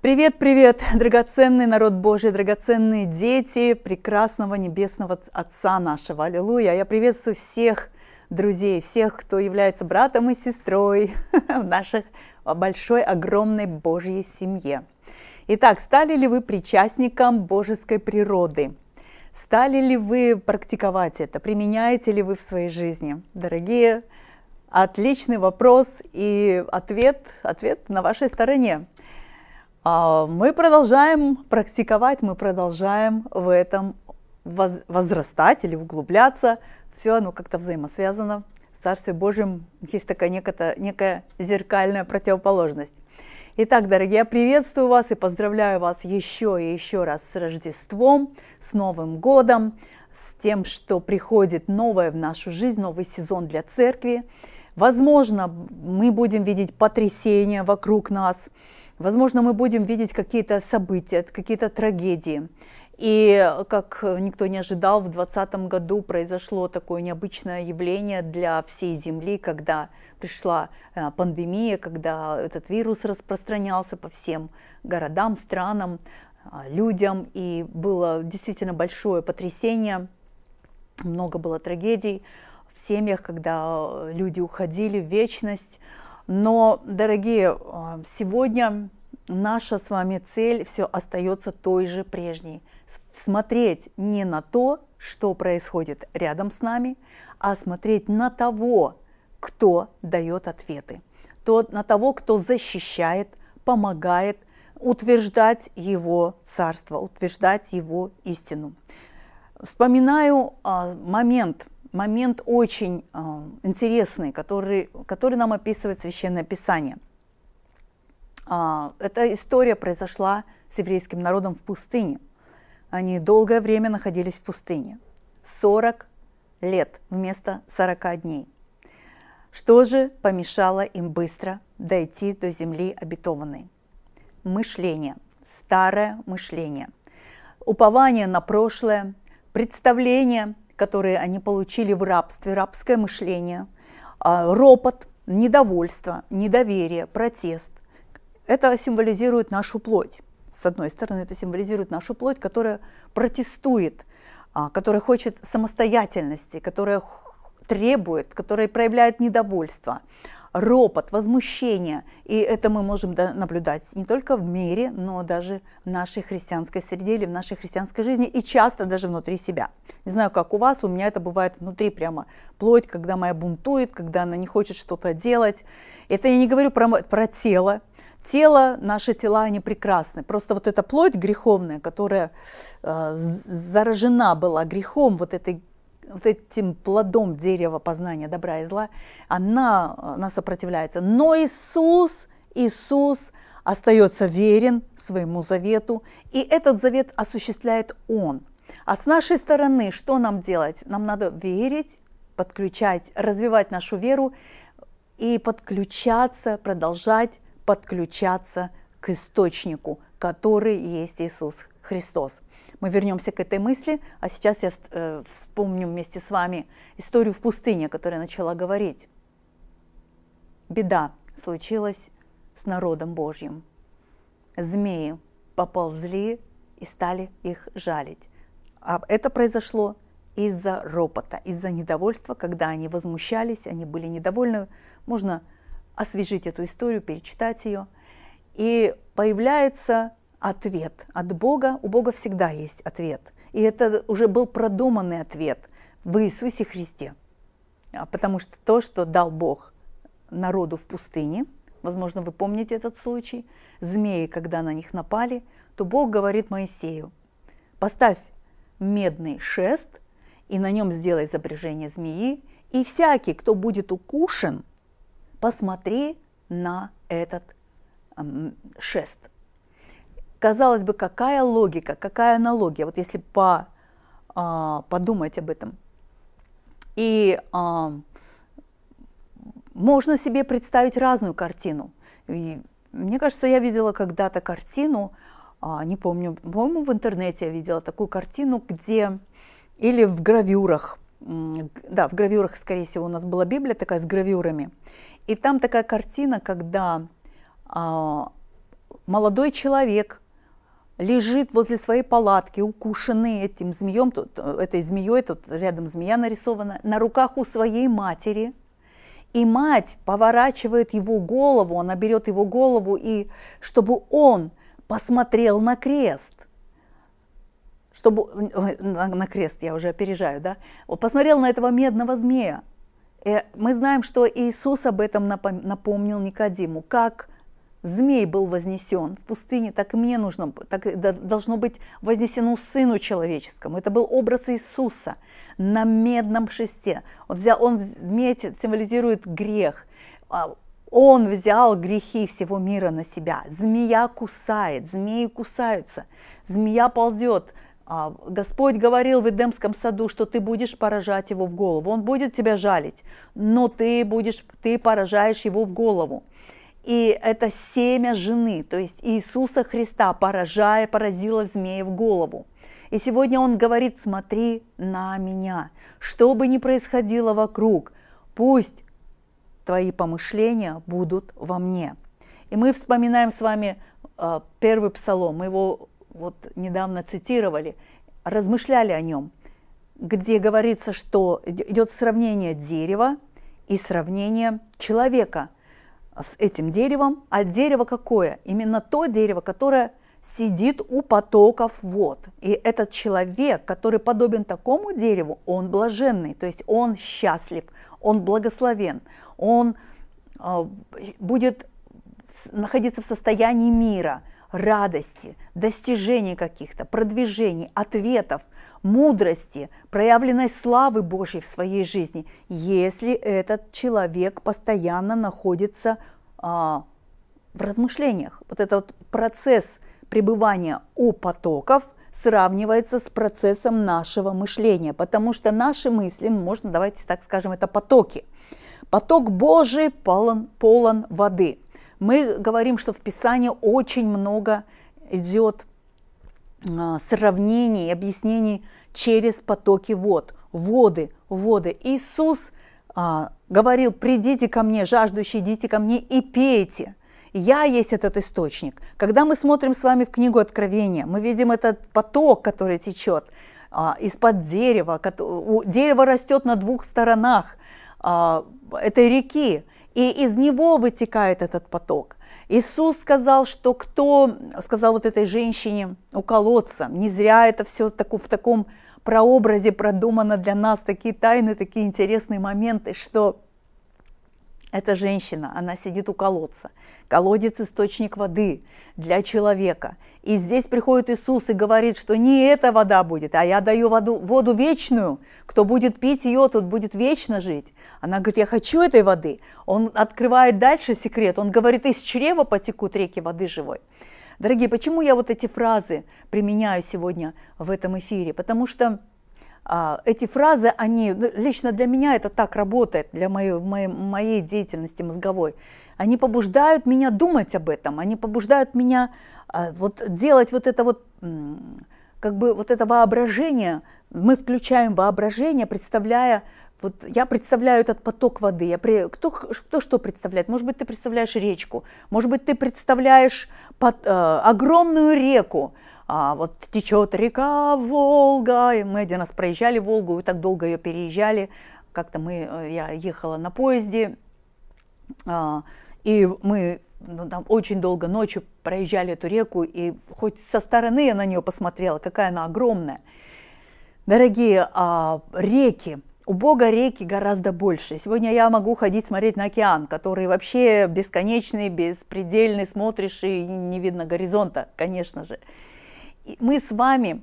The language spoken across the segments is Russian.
Привет-привет, драгоценный народ Божий, драгоценные дети прекрасного небесного Отца нашего. Аллилуйя! Я приветствую всех друзей, всех, кто является братом и сестрой в нашей большой, огромной Божьей семье. Итак, стали ли вы причастником божеской природы? Стали ли вы практиковать это? Применяете ли вы в своей жизни? Дорогие, отличный вопрос и ответ, ответ на вашей стороне. А, мы продолжаем практиковать, мы продолжаем в этом возрастать или углубляться все оно как-то взаимосвязано. В Царстве Божьем есть такая некая, некая зеркальная противоположность. Итак, дорогие, я приветствую вас и поздравляю вас еще и еще раз с Рождеством, с Новым Годом, с тем, что приходит новое в нашу жизнь, новый сезон для церкви. Возможно, мы будем видеть потрясения вокруг нас, возможно, мы будем видеть какие-то события, какие-то трагедии. И как никто не ожидал, в 2020 году произошло такое необычное явление для всей Земли, когда пришла э, пандемия, когда этот вирус распространялся по всем городам, странам, э, людям, и было действительно большое потрясение, много было трагедий в семьях, когда э, люди уходили в вечность. Но, дорогие, сегодня наша с вами цель все остается той же прежней. Смотреть не на то, что происходит рядом с нами, а смотреть на того, кто дает ответы, то, на того, кто защищает, помогает утверждать его царство, утверждать его истину. Вспоминаю а, момент, момент очень а, интересный, который, который нам описывает Священное Писание – а, эта история произошла с еврейским народом в пустыне. Они долгое время находились в пустыне. 40 лет вместо 40 дней. Что же помешало им быстро дойти до земли обетованной? Мышление, старое мышление, упование на прошлое, представления, которые они получили в рабстве, рабское мышление, а, ропот, недовольство, недоверие, протест, это символизирует нашу плоть. С одной стороны, это символизирует нашу плоть, которая протестует, а, которая хочет самостоятельности, которая требует, которая проявляет недовольство ропот, возмущение. И это мы можем наблюдать не только в мире, но даже в нашей христианской среде или в нашей христианской жизни, и часто даже внутри себя. Не знаю, как у вас, у меня это бывает внутри прямо плоть, когда моя бунтует, когда она не хочет что-то делать. Это я не говорю про, про тело. Тело, наши тела, они прекрасны. Просто вот эта плоть греховная, которая э, заражена была грехом, вот этой вот этим плодом дерева познания добра и зла, она, она э, сопротивляется. Но Иисус, Иисус остается верен своему завету, и этот завет осуществляет Он. А с нашей стороны что нам делать? Нам надо верить, подключать, развивать нашу веру и подключаться, продолжать подключаться к источнику, который есть Иисус Христос. Мы вернемся к этой мысли, а сейчас я э, вспомню вместе с вами историю в пустыне, о которой я начала говорить. Беда случилась с народом Божьим. Змеи поползли и стали их жалить. А это произошло из-за ропота, из-за недовольства, когда они возмущались, они были недовольны. Можно освежить эту историю, перечитать ее. И появляется ответ от Бога. У Бога всегда есть ответ. И это уже был продуманный ответ в Иисусе Христе. А, потому что то, что дал Бог народу в пустыне, возможно, вы помните этот случай, змеи, когда на них напали, то Бог говорит Моисею, поставь медный шест и на нем сделай изображение змеи, и всякий, кто будет укушен, посмотри на этот шест. Казалось бы, какая логика, какая аналогия, вот если по, а, подумать об этом. И а, можно себе представить разную картину. И мне кажется, я видела когда-то картину, а, не помню, по-моему, в интернете я видела такую картину, где или в гравюрах, да, в гравюрах, скорее всего, у нас была Библия такая с гравюрами. И там такая картина, когда а, молодой человек лежит возле своей палатки, укушенный этим змеем, тут, этой змеей, тут рядом змея нарисована, на руках у своей матери. И мать поворачивает его голову, она берет его голову, и чтобы он посмотрел на крест, чтобы э, на, на крест я уже опережаю, да, посмотрел на этого медного змея. И э, мы знаем, что Иисус об этом напомнил Никодиму, как змей был вознесен в пустыне, так и мне нужно, так и должно быть вознесено Сыну Человеческому. Это был образ Иисуса на медном шесте. Он взял, он, медь символизирует грех. А, он взял грехи всего мира на себя. Змея кусает, змеи кусаются, змея ползет. А, Господь говорил в Эдемском саду, что ты будешь поражать его в голову. Он будет тебя жалить, но ты будешь, ты поражаешь его в голову. И это семя жены, то есть Иисуса Христа, поражая, поразила змея в голову. И сегодня он говорит, смотри на меня, что бы ни происходило вокруг, пусть твои помышления будут во мне. И мы вспоминаем с вами а, первый псалом, мы его вот недавно цитировали, размышляли о нем, где говорится, что идет сравнение дерева и сравнение человека – с этим деревом, а дерево какое? Именно то дерево, которое сидит у потоков вод. И этот человек, который подобен такому дереву, он блаженный, то есть он счастлив, он благословен, он э, будет находиться в состоянии мира – радости, достижений каких-то, продвижений, ответов, мудрости, проявленной славы Божьей в своей жизни, если этот человек постоянно находится а, в размышлениях. Вот этот вот процесс пребывания у потоков сравнивается с процессом нашего мышления, потому что наши мысли, ну, можно, давайте так скажем, это потоки. Поток Божий полон, полон воды – мы говорим, что в Писании очень много идет а, сравнений, объяснений через потоки вод, воды, воды. Иисус а, говорил, придите ко мне, жаждущие, идите ко мне и пейте. Я есть этот источник. Когда мы смотрим с вами в книгу Откровения, мы видим этот поток, который течет а, из-под дерева. Дерево растет на двух сторонах а, этой реки и из него вытекает этот поток. Иисус сказал, что кто, сказал вот этой женщине у колодца, не зря это все в таком, в таком прообразе продумано для нас, такие тайны, такие интересные моменты, что эта женщина, она сидит у колодца. Колодец – источник воды для человека. И здесь приходит Иисус и говорит, что не эта вода будет, а я даю воду, воду вечную. Кто будет пить ее, тот будет вечно жить. Она говорит, я хочу этой воды. Он открывает дальше секрет. Он говорит, из чрева потекут реки воды живой. Дорогие, почему я вот эти фразы применяю сегодня в этом эфире? Потому что а, эти фразы, они, ну, лично для меня это так работает, для моей, моей, моей деятельности мозговой, они побуждают меня думать об этом, они побуждают меня а, вот делать вот это вот, как бы вот это воображение, мы включаем воображение, представляя, вот я представляю этот поток воды, я при... кто, кто что представляет? Может быть, ты представляешь речку, может быть, ты представляешь под, э, огромную реку, а вот течет река Волга, и мы один раз проезжали Волгу, и так долго ее переезжали, как-то мы, э, я ехала на поезде, а, и мы ну, там очень долго ночью проезжали эту реку, и хоть со стороны я на нее посмотрела, какая она огромная. Дорогие а, реки, у Бога реки гораздо больше. Сегодня я могу ходить смотреть на океан, который вообще бесконечный, беспредельный, смотришь и не видно горизонта, конечно же мы с вами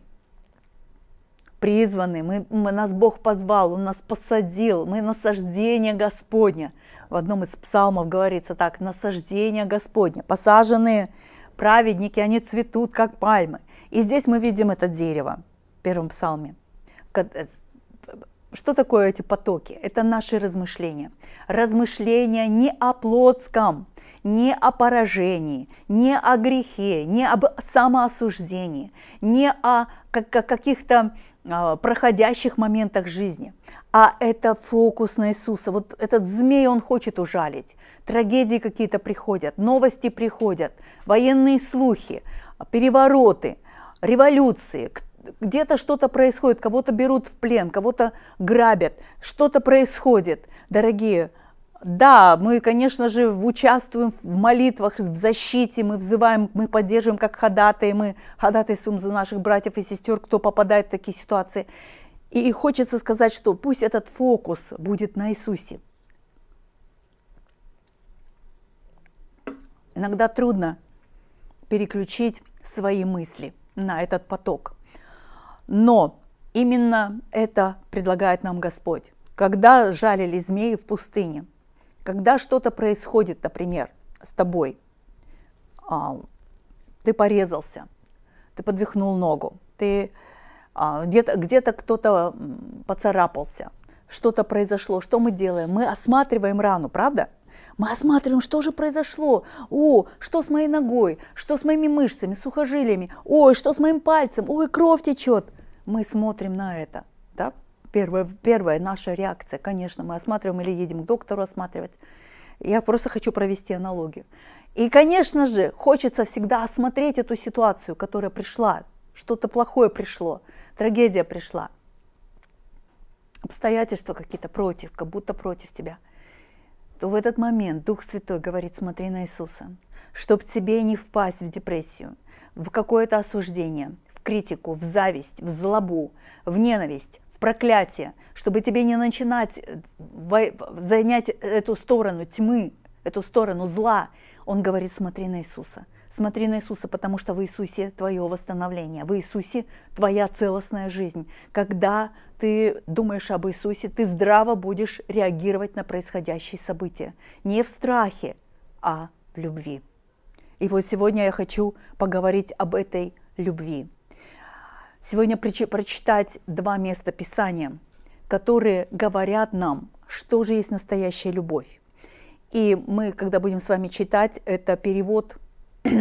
призваны, мы, мы, нас Бог позвал, Он нас посадил, мы насаждение Господня. В одном из псалмов говорится так, насаждение Господня. Посаженные праведники, они цветут, как пальмы. И здесь мы видим это дерево в первом псалме, что такое эти потоки? Это наши размышления. Размышления не о плотском, не о поражении, не о грехе, не об самоосуждении, не о каких-то а, проходящих моментах жизни, а это фокус на Иисуса. Вот этот змей, он хочет ужалить. Трагедии какие-то приходят, новости приходят, военные слухи, перевороты, революции где-то что-то происходит, кого-то берут в плен, кого-то грабят, что-то происходит. Дорогие, да, мы, конечно же, участвуем в молитвах, в защите, мы взываем, мы поддерживаем как ходатай, мы ходатайствуем за наших братьев и сестер, кто попадает в такие ситуации. И хочется сказать, что пусть этот фокус будет на Иисусе. Иногда трудно переключить свои мысли на этот поток. Но именно это предлагает нам Господь. Когда жалили змеи в пустыне, когда что-то происходит, например, с тобой, а, ты порезался, ты подвихнул ногу, ты а, где-то где кто-то поцарапался, что-то произошло, что мы делаем? Мы осматриваем рану, правда? Мы осматриваем, что же произошло. О, что с моей ногой, что с моими мышцами, сухожилиями, ой, что с моим пальцем, ой, кровь течет мы смотрим на это, да? Первая, первая наша реакция, конечно, мы осматриваем или едем к доктору осматривать. Я просто хочу провести аналогию. И, конечно же, хочется всегда осмотреть эту ситуацию, которая пришла, что-то плохое пришло, трагедия пришла, обстоятельства какие-то против, как будто против тебя. То в этот момент Дух Святой говорит, смотри на Иисуса, чтобы тебе не впасть в депрессию, в какое-то осуждение, критику, в зависть, в злобу, в ненависть, в проклятие, чтобы тебе не начинать э, занять эту сторону тьмы, эту сторону зла. Он говорит, смотри на Иисуса. Смотри на Иисуса, потому что в Иисусе твое восстановление, в Иисусе твоя целостная жизнь. Когда ты думаешь об Иисусе, ты здраво будешь реагировать на происходящие события. Не в страхе, а в любви. И вот сегодня я хочу поговорить об этой любви. Сегодня прочитать два места Писания, которые говорят нам, что же есть настоящая любовь. И мы, когда будем с вами читать, это перевод,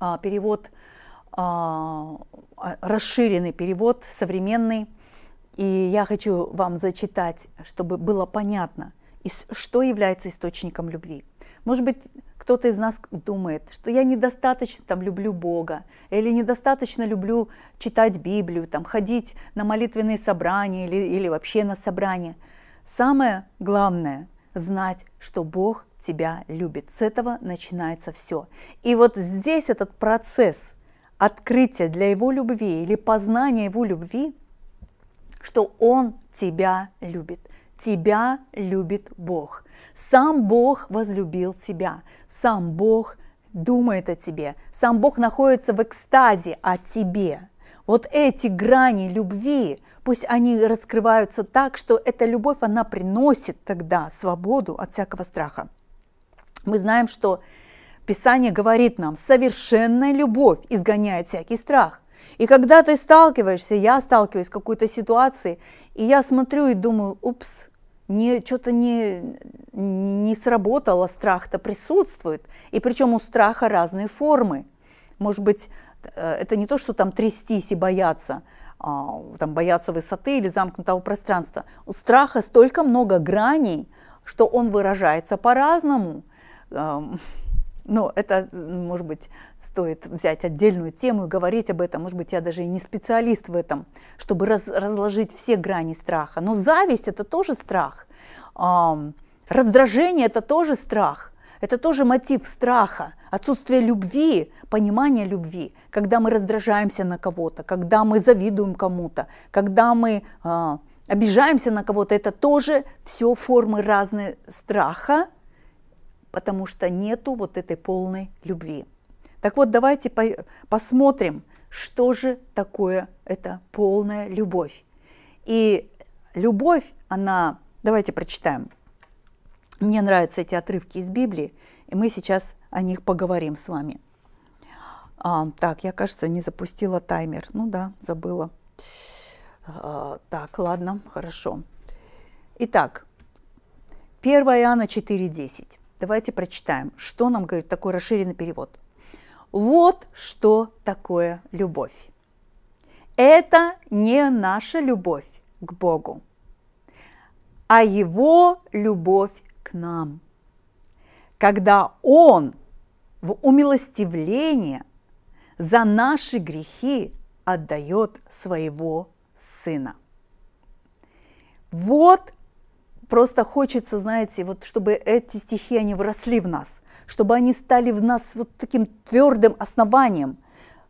а, перевод а, а, расширенный перевод, современный. И я хочу вам зачитать, чтобы было понятно, что является источником любви. Может быть, кто-то из нас думает, что я недостаточно там люблю Бога, или недостаточно люблю читать Библию, там, ходить на молитвенные собрания или, или вообще на собрания. Самое главное – знать, что Бог тебя любит. С этого начинается все. И вот здесь этот процесс открытия для Его любви или познания Его любви, что Он тебя любит. Тебя любит Бог – сам Бог возлюбил тебя, сам Бог думает о тебе, сам Бог находится в экстазе о тебе. Вот эти грани любви, пусть они раскрываются так, что эта любовь, она приносит тогда свободу от всякого страха. Мы знаем, что Писание говорит нам, совершенная любовь изгоняет всякий страх. И когда ты сталкиваешься, я сталкиваюсь с какой-то ситуацией, и я смотрю и думаю, упс, не, что-то не, не сработало, страх-то присутствует. И причем у страха разные формы. Может быть, э, это не то, что там трястись и бояться, а, там бояться высоты или замкнутого пространства. У страха столько много граней, что он выражается по-разному. Эм, но это, может быть, стоит взять отдельную тему и говорить об этом. Может быть, я даже и не специалист в этом, чтобы раз, разложить все грани страха. Но зависть – это тоже страх. Раздражение – это тоже страх. Это тоже мотив страха, отсутствие любви, понимания любви. Когда мы раздражаемся на кого-то, когда мы завидуем кому-то, когда мы э, обижаемся на кого-то, это тоже все формы разные страха, потому что нету вот этой полной любви. Так вот, давайте по посмотрим, что же такое эта полная любовь. И любовь, она, давайте прочитаем. Мне нравятся эти отрывки из Библии, и мы сейчас о них поговорим с вами. А, так, я, кажется, не запустила таймер. Ну да, забыла. А, так, ладно, хорошо. Итак, 1 Иоанна 4.10. Давайте прочитаем, что нам говорит такой расширенный перевод. Вот что такое любовь. Это не наша любовь к Богу, а Его любовь к нам. Когда Он в умилостивление за наши грехи отдает своего Сына. Вот Просто хочется, знаете, вот чтобы эти стихи, они вросли в нас, чтобы они стали в нас вот таким твердым основанием,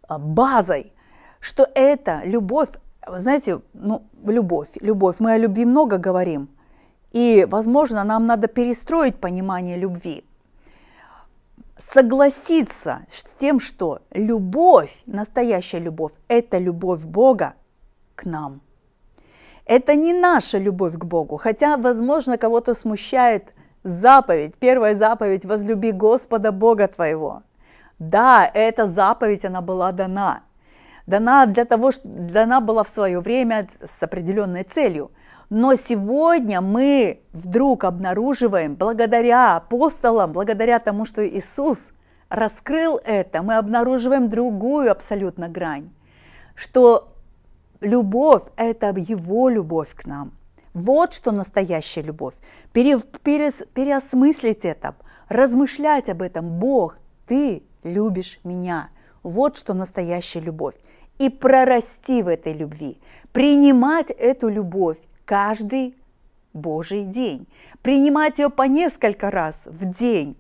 а, базой, что это любовь, знаете, ну, любовь, любовь. Мы о любви много говорим, и, возможно, нам надо перестроить понимание любви, согласиться с тем, что любовь, настоящая любовь, это любовь Бога к нам – это не наша любовь к Богу, хотя, возможно, кого-то смущает заповедь, первая заповедь «Возлюби Господа Бога твоего». Да, эта заповедь, она была дана. Дана для того, что дана была в свое время с определенной целью. Но сегодня мы вдруг обнаруживаем, благодаря апостолам, благодаря тому, что Иисус раскрыл это, мы обнаруживаем другую абсолютно грань, что любовь – это Его любовь к нам. Вот что настоящая любовь. Пере, пере, переосмыслить это, размышлять об этом. Бог, ты любишь меня. Вот что настоящая любовь. И прорасти в этой любви, принимать эту любовь каждый Божий день, принимать ее по несколько раз в день.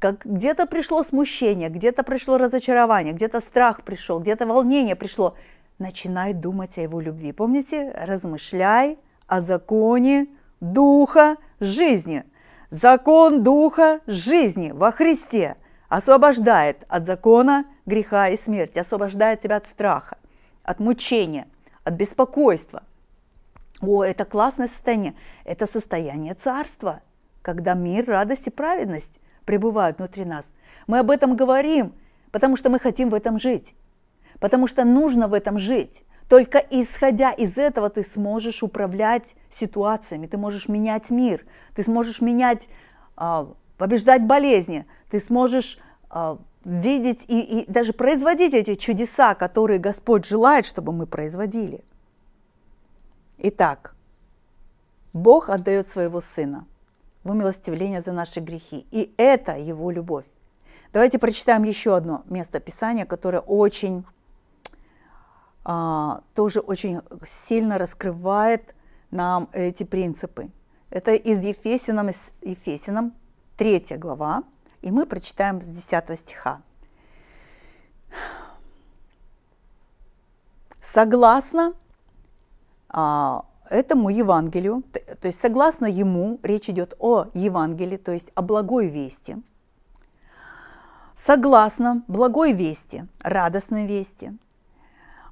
Как где-то пришло смущение, где-то пришло разочарование, где-то страх пришел, где-то волнение пришло начинай думать о его любви. Помните, размышляй о законе Духа жизни. Закон Духа жизни во Христе освобождает от закона греха и смерти, освобождает тебя от страха, от мучения, от беспокойства. О, это классное состояние. Это состояние царства, когда мир, радость и праведность пребывают внутри нас. Мы об этом говорим, потому что мы хотим в этом жить потому что нужно в этом жить. Только исходя из этого ты сможешь управлять ситуациями, ты можешь менять мир, ты сможешь менять, а, побеждать болезни, ты сможешь а, видеть и, и даже производить эти чудеса, которые Господь желает, чтобы мы производили. Итак, Бог отдает своего Сына в умилостивление за наши грехи, и это Его любовь. Давайте прочитаем еще одно место Писания, которое очень а, тоже очень сильно раскрывает нам эти принципы. Это из Ефесином, из Ефесином 3 глава, и мы прочитаем с 10 стиха. Согласно а, этому Евангелию, то есть согласно ему, речь идет о Евангелии, то есть о благой вести, согласно благой вести, радостной вести,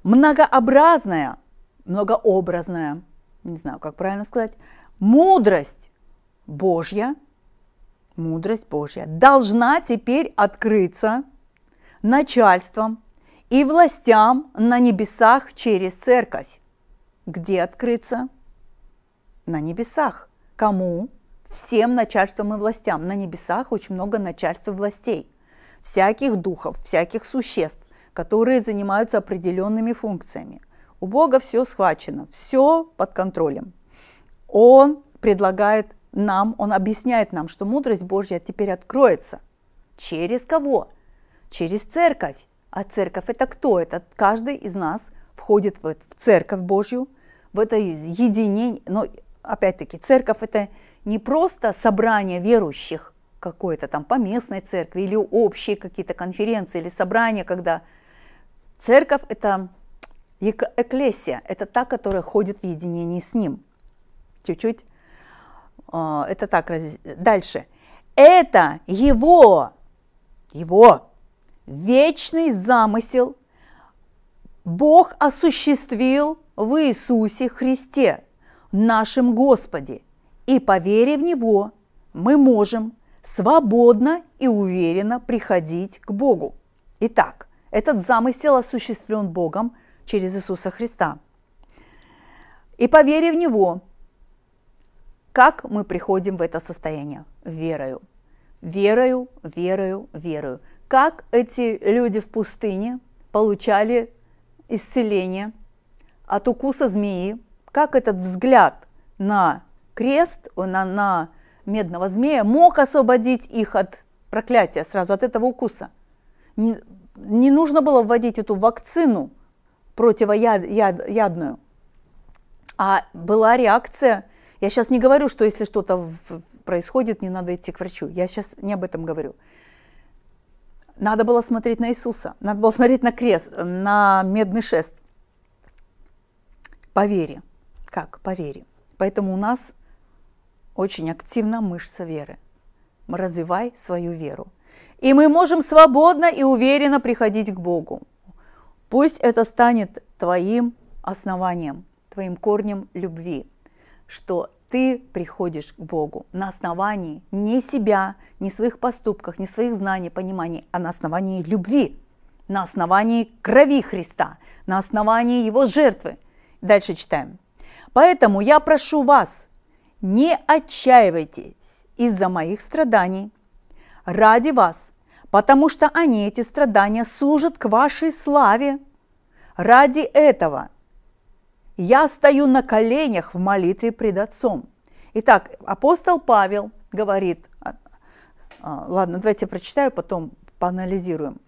многообразная, многообразная, не знаю, как правильно сказать, мудрость Божья, мудрость Божья должна теперь открыться начальством и властям на небесах через церковь. Где открыться? На небесах. Кому? Всем начальствам и властям. На небесах очень много начальств и властей, всяких духов, всяких существ которые занимаются определенными функциями. У Бога все схвачено, все под контролем. Он предлагает нам, он объясняет нам, что мудрость Божья теперь откроется. Через кого? Через церковь. А церковь это кто? Это каждый из нас входит в, в церковь Божью, в это единение. Но опять-таки, церковь это не просто собрание верующих какой то там поместной церкви или общие какие-то конференции или собрания, когда Церковь – это эклесия, это та, которая ходит в единении с Ним. Чуть-чуть. А, это так. Дальше. Это Его, Его вечный замысел Бог осуществил в Иисусе Христе, нашем Господе. И по вере в Него мы можем свободно и уверенно приходить к Богу. Итак, – этот замысел осуществлен Богом через Иисуса Христа. И по вере в Него, как мы приходим в это состояние? Верою. Верою, верою, верою. Как эти люди в пустыне получали исцеление от укуса змеи, как этот взгляд на крест, на, на медного змея мог освободить их от проклятия сразу, от этого укуса не нужно было вводить эту вакцину противоядную, а была реакция. Я сейчас не говорю, что если что-то происходит, не надо идти к врачу. Я сейчас не об этом говорю. Надо было смотреть на Иисуса, надо было смотреть на крест, на медный шест. По вере. Как? По вере. Поэтому у нас очень активна мышца веры. Развивай свою веру и мы можем свободно и уверенно приходить к Богу. Пусть это станет твоим основанием, твоим корнем любви, что ты приходишь к Богу на основании не себя, не своих поступках, не своих знаний, пониманий, а на основании любви, на основании крови Христа, на основании Его жертвы. Дальше читаем. Поэтому я прошу вас, не отчаивайтесь из-за моих страданий – ради вас, потому что они, эти страдания, служат к вашей славе. Ради этого я стою на коленях в молитве пред Отцом. Итак, апостол Павел говорит, а, а, ладно, давайте прочитаю, потом поанализируем.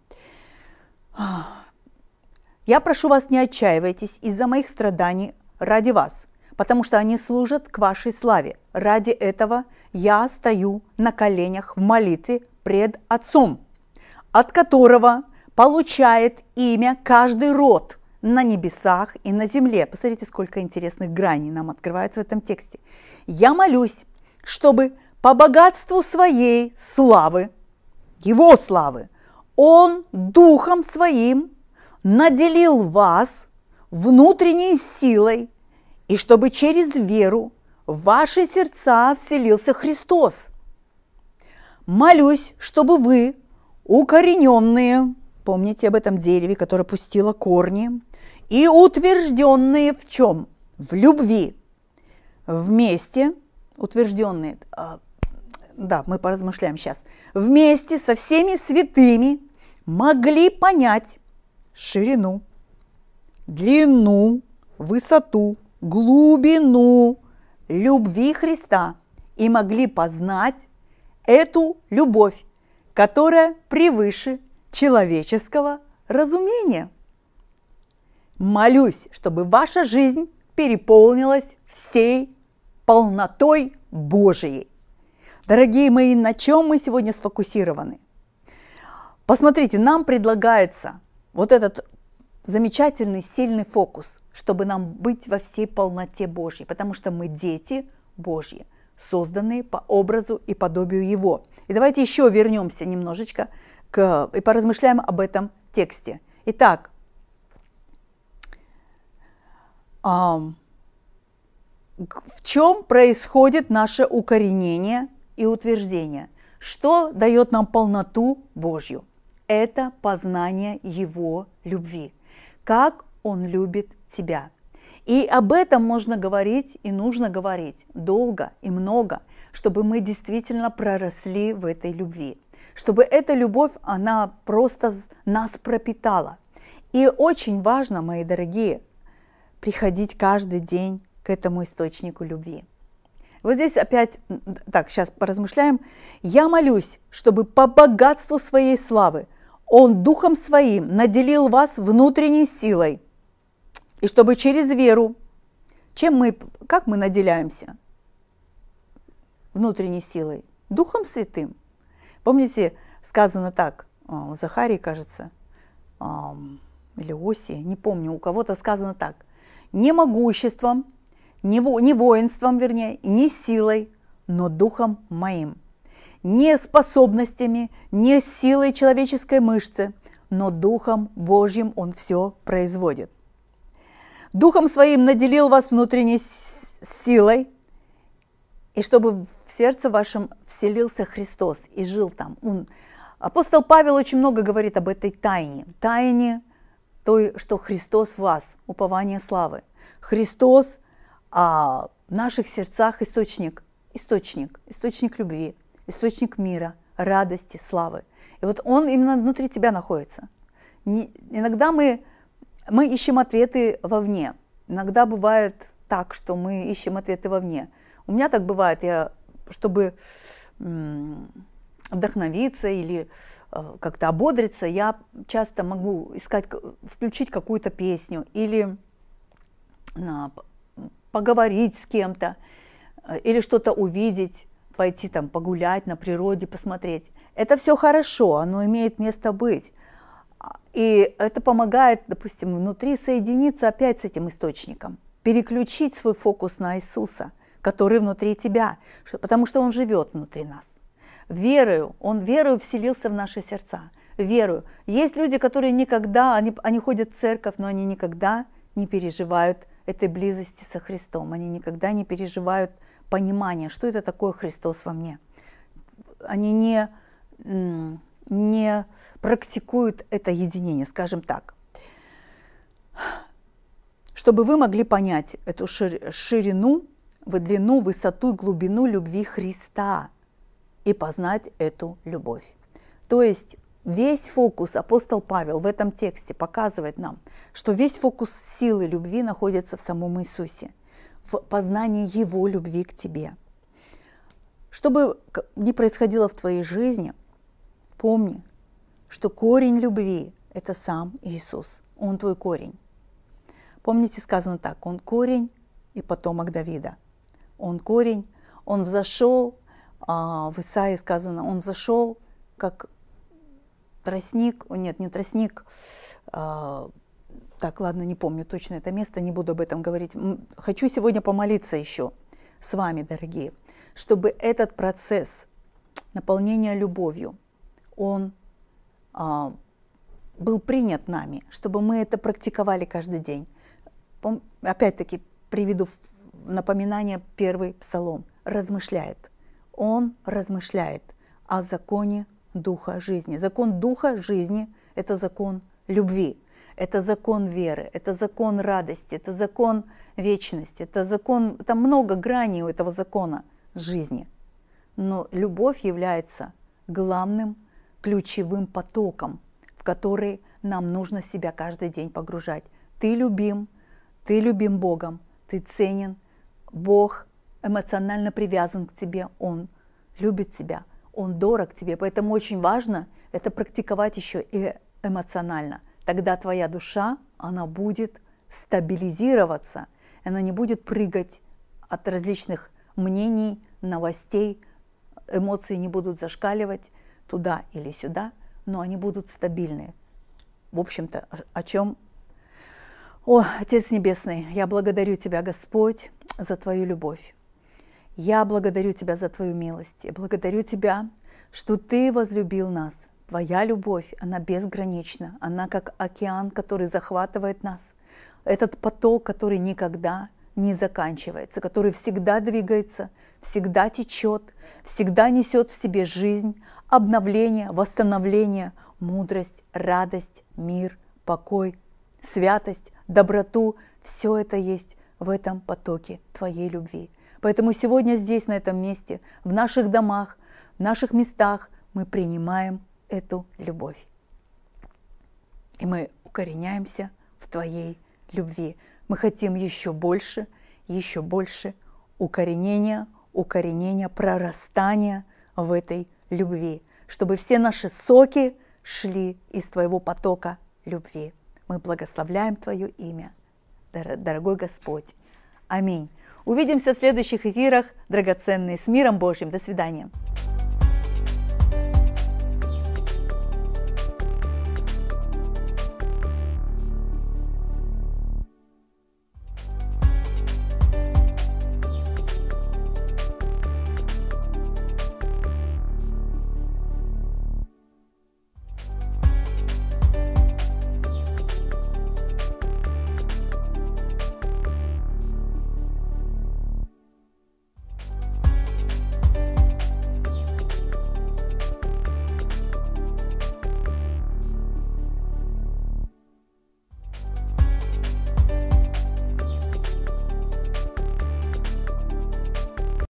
Я прошу вас, не отчаивайтесь из-за моих страданий ради вас, потому что они служат к вашей славе. Ради этого я стою на коленях в молитве пред Отцом, от которого получает имя каждый род на небесах и на земле. Посмотрите, сколько интересных граней нам открывается в этом тексте. Я молюсь, чтобы по богатству своей славы, его славы, он духом своим наделил вас внутренней силой – и чтобы через веру в ваши сердца вселился Христос. Молюсь, чтобы вы, укорененные, помните об этом дереве, которое пустило корни, и утвержденные в чем? В любви. Вместе, утвержденные, а, да, мы поразмышляем сейчас, вместе со всеми святыми могли понять ширину, длину, высоту, глубину любви Христа и могли познать эту любовь, которая превыше человеческого разумения. Молюсь, чтобы ваша жизнь переполнилась всей полнотой Божией. Дорогие мои, на чем мы сегодня сфокусированы? Посмотрите, нам предлагается вот этот замечательный, сильный фокус, чтобы нам быть во всей полноте Божьей, потому что мы дети Божьи, созданные по образу и подобию Его. И давайте еще вернемся немножечко к, и поразмышляем об этом тексте. Итак, в чем происходит наше укоренение и утверждение? Что дает нам полноту Божью? Это познание Его любви как Он любит тебя. И об этом можно говорить и нужно говорить долго и много, чтобы мы действительно проросли в этой любви, чтобы эта любовь, она просто нас пропитала. И очень важно, мои дорогие, приходить каждый день к этому источнику любви. Вот здесь опять, так, сейчас поразмышляем. Я молюсь, чтобы по богатству своей славы – он Духом Своим наделил вас внутренней силой, и чтобы через веру, чем мы, как мы наделяемся внутренней силой? Духом Святым. Помните, сказано так, а, у Захарии, кажется, или Оси, не помню, у кого-то сказано так. Не могуществом, не, не воинством, вернее, не силой, но духом моим – не способностями, не силой человеческой мышцы, но Духом Божьим Он все производит. Духом Своим наделил вас внутренней силой, и чтобы в сердце вашем вселился Христос и жил там. Он, апостол Павел очень много говорит об этой тайне, тайне той, что Христос в вас, упование славы. Христос а, в наших сердцах источник, источник, источник любви – источник мира, радости, славы. И вот он именно внутри тебя находится. Не, иногда мы, мы ищем ответы вовне. Иногда бывает так, что мы ищем ответы вовне. У меня так бывает, я, чтобы вдохновиться или э, как-то ободриться, я часто могу искать, включить какую-то песню или поговорить с кем-то э, или что-то увидеть пойти там погулять на природе, посмотреть. Это все хорошо, оно имеет место быть. И это помогает, допустим, внутри соединиться опять с этим источником, переключить свой фокус на Иисуса, который внутри тебя, потому что Он живет внутри нас. верую Он верою вселился в наши сердца, верую Есть люди, которые никогда, они, они ходят в церковь, но они никогда не переживают этой близости со Христом, они никогда не переживают – понимание, что это такое Христос во мне. Они не, не практикуют это единение, скажем так. Чтобы вы могли понять эту ширину, длину, высоту и глубину любви Христа и познать эту любовь. То есть Весь фокус апостол Павел в этом тексте показывает нам, что весь фокус силы любви находится в самом Иисусе в познании Его любви к тебе. Что бы ни происходило в твоей жизни, помни, что корень любви – это сам Иисус. Он твой корень. Помните, сказано так, он корень и потомок Давида. Он корень, он взошел, а, в Исаии сказано, он взошел как тростник, нет, не тростник, а, так, ладно, не помню точно это место, не буду об этом говорить. Хочу сегодня помолиться еще с вами, дорогие, чтобы этот процесс наполнения любовью, он а, был принят нами, чтобы мы это практиковали каждый день. опять-таки приведу напоминание первый псалом. Размышляет. Он размышляет о законе Духа жизни. Закон Духа жизни – это закон любви – это закон веры, это закон радости, это закон вечности, это закон, там много граней у этого закона жизни. Но любовь является главным ключевым потоком, в который нам нужно себя каждый день погружать. Ты любим, ты любим Богом, ты ценен, Бог эмоционально привязан к тебе, Он любит тебя, Он дорог тебе. Поэтому очень важно это практиковать еще и эмоционально. Тогда твоя душа, она будет стабилизироваться, она не будет прыгать от различных мнений, новостей, эмоции не будут зашкаливать туда или сюда, но они будут стабильны. В общем-то, о чем? О, Отец Небесный, я благодарю Тебя, Господь, за Твою любовь. Я благодарю Тебя за Твою милость. Я благодарю Тебя, что Ты возлюбил нас, Твоя любовь, она безгранична, она как океан, который захватывает нас. Этот поток, который никогда не заканчивается, который всегда двигается, всегда течет, всегда несет в себе жизнь, обновление, восстановление, мудрость, радость, мир, покой, святость, доброту. Все это есть в этом потоке Твоей любви. Поэтому сегодня здесь, на этом месте, в наших домах, в наших местах мы принимаем эту любовь. И мы укореняемся в Твоей любви. Мы хотим еще больше, еще больше укоренения, укоренения, прорастания в этой любви, чтобы все наши соки шли из Твоего потока любви. Мы благословляем Твое имя, дорогой Господь. Аминь. Увидимся в следующих эфирах. Драгоценные, с миром Божьим. До свидания.